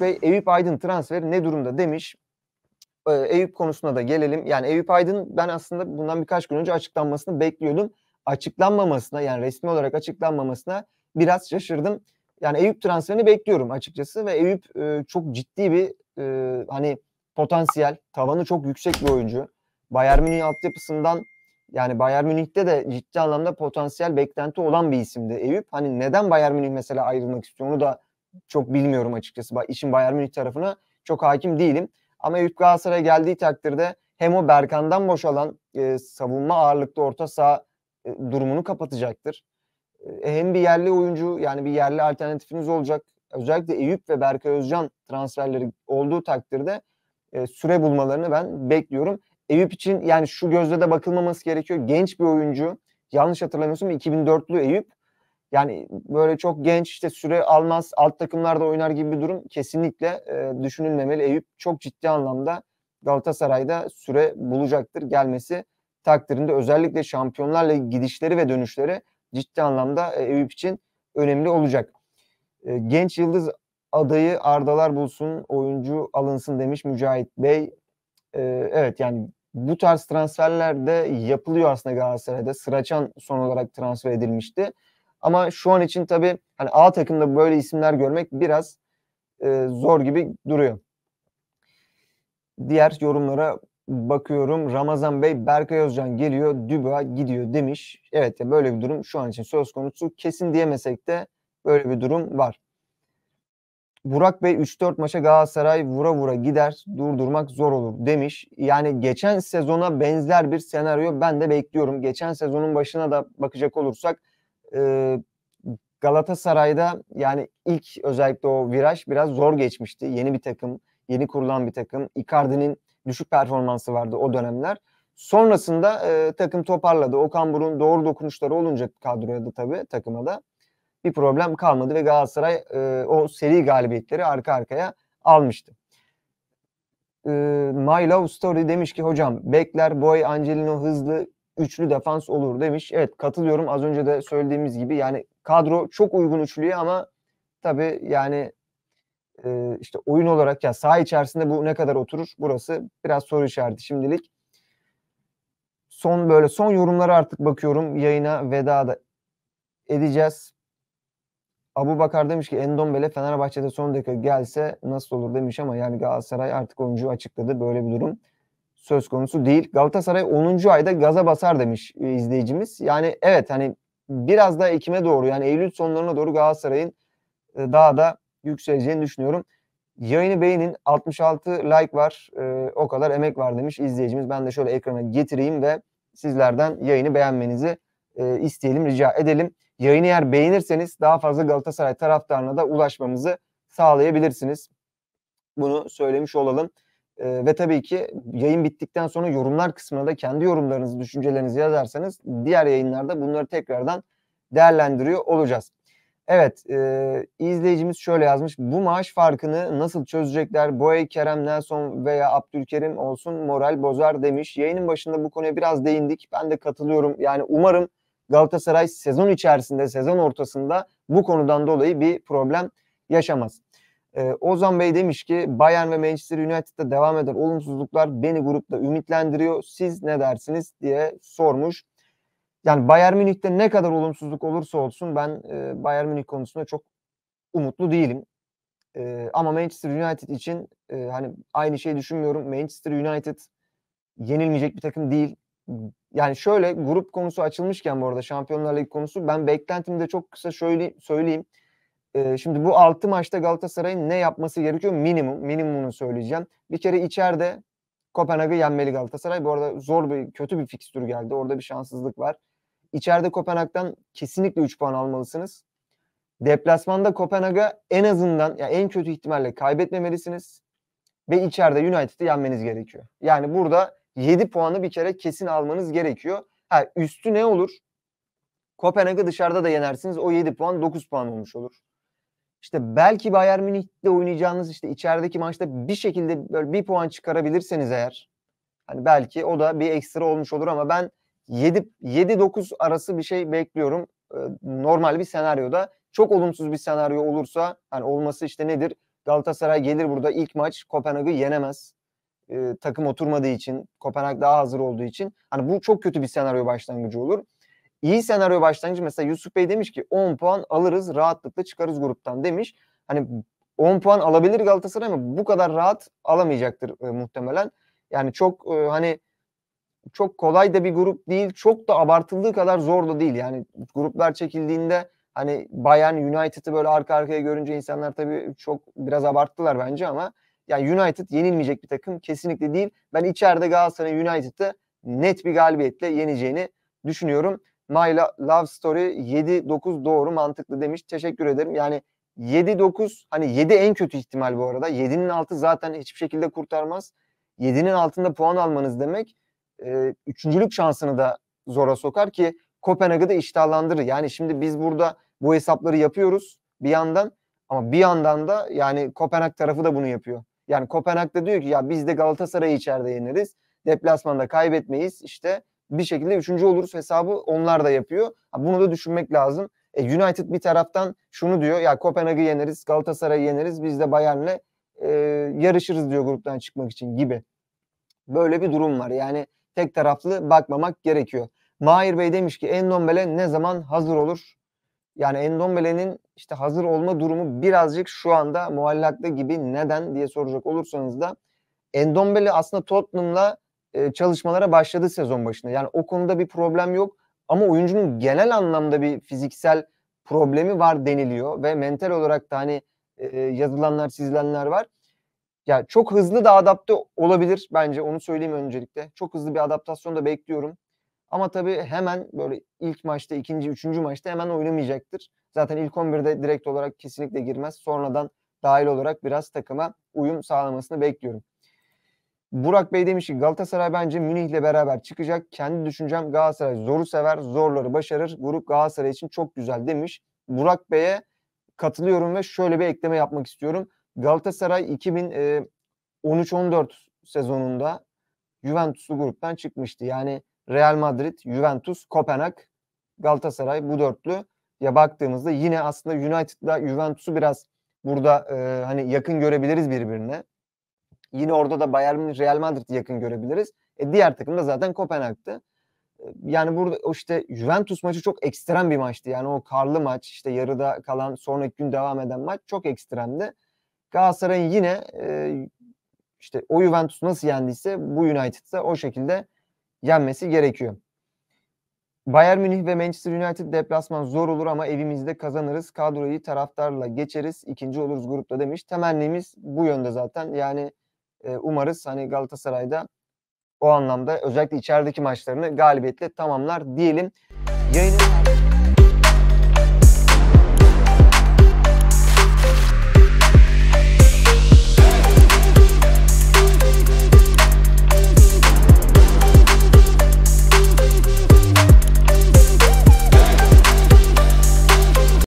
Bey Eyüp Aydın transferi ne durumda demiş. Ee, Eyüp konusuna da gelelim. Yani Eyüp Aydın ben aslında bundan birkaç gün önce açıklanmasını bekliyordum. Açıklanmamasına yani resmi olarak açıklanmamasına biraz şaşırdım. Yani Eyüp transferini bekliyorum açıkçası ve Eyüp e, çok ciddi bir e, hani potansiyel, tavanı çok yüksek bir oyuncu. Bayern Münih altyapısından yani Bayern Münih'te de ciddi anlamda potansiyel beklenti olan bir isimdi Eyüp. Hani neden Bayern Münih mesela ayrılmak istiyor onu da çok bilmiyorum açıkçası. İşin Bayern Münih tarafına çok hakim değilim. Ama Eyüp Galatasaray'a geldiği takdirde hem o Berkan'dan boşalan e, savunma ağırlıklı orta saha e, durumunu kapatacaktır. E, hem bir yerli oyuncu yani bir yerli alternatifiniz olacak. Özellikle Eyüp ve Berkay Özcan transferleri olduğu takdirde e, süre bulmalarını ben bekliyorum. Eyüp için yani şu gözle de bakılmaması gerekiyor. Genç bir oyuncu. Yanlış hatırlamıyorsun 2004'lü Eyüp yani böyle çok genç işte süre almaz alt takımlarda oynar gibi bir durum kesinlikle e, düşünülmemeli. Eyüp çok ciddi anlamda Galatasaray'da süre bulacaktır gelmesi takdirinde özellikle şampiyonlarla gidişleri ve dönüşleri ciddi anlamda e, Eyüp için önemli olacak. E, genç yıldız adayı Ardalar bulsun, oyuncu alınsın demiş Mücahit Bey. E, evet yani bu tarz transferler de yapılıyor aslında Galatasaray'da. Sıraçan son olarak transfer edilmişti. Ama şu an için tabii hani A takımda böyle isimler görmek biraz e, zor gibi duruyor. Diğer yorumlara bakıyorum. Ramazan Bey Berkay Özcan geliyor, Düba gidiyor demiş. Evet ya böyle bir durum şu an için söz konusu. Kesin diyemesek de böyle bir durum var. Burak Bey 3-4 maça Galatasaray vura vura gider durdurmak zor olur demiş. Yani geçen sezona benzer bir senaryo ben de bekliyorum. Geçen sezonun başına da bakacak olursak e, Galatasaray'da yani ilk özellikle o viraj biraz zor geçmişti. Yeni bir takım, yeni kurulan bir takım. Icardi'nin düşük performansı vardı o dönemler. Sonrasında e, takım toparladı. Okan Burun doğru dokunuşları olunca kadroya da tabii takıma da bir problem kalmadı ve Galatasaray e, o seri galibiyetleri arka arkaya almıştı. E, My Love Story demiş ki hocam Bekler, Boy, Angelino hızlı üçlü defans olur demiş. Evet katılıyorum az önce de söylediğimiz gibi yani kadro çok uygun üçlüye ama tabii yani e, işte oyun olarak ya saha içerisinde bu ne kadar oturur burası biraz soru işareti şimdilik. Son böyle son yorumlara artık bakıyorum yayına veda da edeceğiz. Abu Bakar demiş ki Endombele Fenerbahçe'de son dakika gelse nasıl olur demiş ama yani Galatasaray artık oyuncu açıkladı böyle bir durum söz konusu değil. Galatasaray 10. ayda gaza basar demiş e, izleyicimiz. Yani evet hani biraz da Ekim'e doğru yani Eylül sonlarına doğru Galatasaray'ın e, daha da yükseleceğini düşünüyorum. Yayını beğenin. 66 like var. E, o kadar emek var demiş izleyicimiz. Ben de şöyle ekrana getireyim ve sizlerden yayını beğenmenizi isteyelim, rica edelim. Yayını eğer beğenirseniz daha fazla Galatasaray taraftarına da ulaşmamızı sağlayabilirsiniz. Bunu söylemiş olalım. E, ve tabii ki yayın bittikten sonra yorumlar kısmına da kendi yorumlarınızı, düşüncelerinizi yazarsanız diğer yayınlarda bunları tekrardan değerlendiriyor olacağız. Evet, e, izleyicimiz şöyle yazmış. Bu maaş farkını nasıl çözecekler? Boye, Kerem, Nelson veya Abdülkerim olsun moral bozar demiş. Yayının başında bu konuya biraz değindik. Ben de katılıyorum. Yani umarım Galatasaray sezon içerisinde, sezon ortasında bu konudan dolayı bir problem yaşamaz. E, Ozan Bey demiş ki Bayern ve Manchester United'da devam eden olumsuzluklar beni grupta ümitlendiriyor. Siz ne dersiniz diye sormuş. Yani Bayern Münih'te ne kadar olumsuzluk olursa olsun ben e, Bayern Münih konusunda çok umutlu değilim. E, ama Manchester United için e, hani aynı şeyi düşünmüyorum. Manchester United yenilmeyecek bir takım değil. Yani şöyle grup konusu açılmışken bu arada Şampiyonlar Ligi konusu ben beklentimde çok kısa şöyle söyleyeyim. Ee, şimdi bu 6 maçta Galatasaray'ın ne yapması gerekiyor? Minimum, minimumunu söyleyeceğim. Bir kere içeride Kopenhag'ı yenmeli Galatasaray. Bu arada zor bir, kötü bir fikstür geldi. Orada bir şanssızlık var. İçeride Kopenhag'dan kesinlikle 3 puan almalısınız. Deplasmanda Kopenhag'a en azından ya yani en kötü ihtimalle kaybetmemelisiniz. Ve içeride United'ı yenmeniz gerekiyor. Yani burada 7 puanı bir kere kesin almanız gerekiyor. Ha, üstü ne olur? Kopenhag'ı dışarıda da yenersiniz. O 7 puan 9 puan olmuş olur. İşte belki Bayern Münih'le oynayacağınız işte içerideki maçta bir şekilde böyle bir puan çıkarabilirseniz eğer hani belki o da bir ekstra olmuş olur ama ben 7 7 9 arası bir şey bekliyorum. Ee, normal bir senaryoda çok olumsuz bir senaryo olursa hani olması işte nedir? Galatasaray gelir burada ilk maç Kopenhag'ı yenemez. Ee, takım oturmadığı için, Kopenhag daha hazır olduğu için. Hani bu çok kötü bir senaryo başlangıcı olur iyi senaryo başlangıcı mesela Yusuf Bey demiş ki 10 puan alırız rahatlıkla çıkarız gruptan demiş. Hani 10 puan alabilir Galatasaray ama bu kadar rahat alamayacaktır e, muhtemelen. Yani çok e, hani çok kolay da bir grup değil. Çok da abartıldığı kadar zor da değil. Yani gruplar çekildiğinde hani Bayern United'ı böyle arka arkaya görünce insanlar tabii çok biraz abarttılar bence ama yani United yenilmeyecek bir takım kesinlikle değil. Ben içeride Galatasaray United'ı net bir galibiyetle yeneceğini düşünüyorum. My Love Story 7-9 doğru mantıklı demiş. Teşekkür ederim. Yani 7-9 hani 7 en kötü ihtimal bu arada. 7'nin altı zaten hiçbir şekilde kurtarmaz. 7'nin altında puan almanız demek e, üçüncülük şansını da zora sokar ki Kopenhag'ı da iştahlandırır. Yani şimdi biz burada bu hesapları yapıyoruz bir yandan ama bir yandan da yani Kopenhag tarafı da bunu yapıyor. Yani Kopenhag da diyor ki ya biz de Galatasaray'ı içeride yeneriz. Deplasmanda kaybetmeyiz. İşte bir şekilde üçüncü oluruz hesabı onlar da yapıyor. Bunu da düşünmek lazım. E, United bir taraftan şunu diyor ya Kopenhag'ı yeneriz, Galatasaray'ı yeneriz, biz de Bayern'le e, yarışırız diyor gruptan çıkmak için gibi. Böyle bir durum var. Yani tek taraflı bakmamak gerekiyor. Mahir Bey demiş ki Endombele ne zaman hazır olur? Yani Endombele'nin işte hazır olma durumu birazcık şu anda muallakta gibi neden diye soracak olursanız da Endombele aslında Tottenham'la e, çalışmalara başladı sezon başında. Yani o konuda bir problem yok ama oyuncunun genel anlamda bir fiziksel problemi var deniliyor ve mental olarak da hani e, yazılanlar, çizilenler var. Ya yani çok hızlı da adapte olabilir bence onu söyleyeyim öncelikle. Çok hızlı bir adaptasyon da bekliyorum. Ama tabii hemen böyle ilk maçta, ikinci, üçüncü maçta hemen oynamayacaktır. Zaten ilk 11'de direkt olarak kesinlikle girmez. Sonradan dahil olarak biraz takıma uyum sağlamasını bekliyorum. Burak Bey demiş ki Galatasaray bence Münih'le beraber çıkacak. Kendi düşüncem Galatasaray zoru sever, zorları başarır. Grup Galatasaray için çok güzel demiş. Burak Bey'e katılıyorum ve şöyle bir ekleme yapmak istiyorum. Galatasaray 2013-14 e, sezonunda Juventus'lu gruptan çıkmıştı. Yani Real Madrid, Juventus, Kopenhag, Galatasaray bu dörtlü ya baktığımızda yine aslında United'la Juventus'u biraz burada e, hani yakın görebiliriz birbirine. Yine orada da Bayern Real Madrid'i yakın görebiliriz. E diğer takım da zaten Kopenhag'tı. E, yani burada işte Juventus maçı çok ekstrem bir maçtı. Yani o karlı maç işte yarıda kalan sonraki gün devam eden maç çok ekstremdi. Galatasaray'ın yine e, işte o Juventus nasıl yendiyse bu United'da o şekilde yenmesi gerekiyor. Bayern Münih ve Manchester United deplasman zor olur ama evimizde kazanırız. Kadroyu taraftarla geçeriz. ikinci oluruz grupta demiş. Temennimiz bu yönde zaten. Yani e, umarız hani Galatasaray'da o anlamda özellikle içerideki maçlarını galibiyetle tamamlar diyelim. Yayını...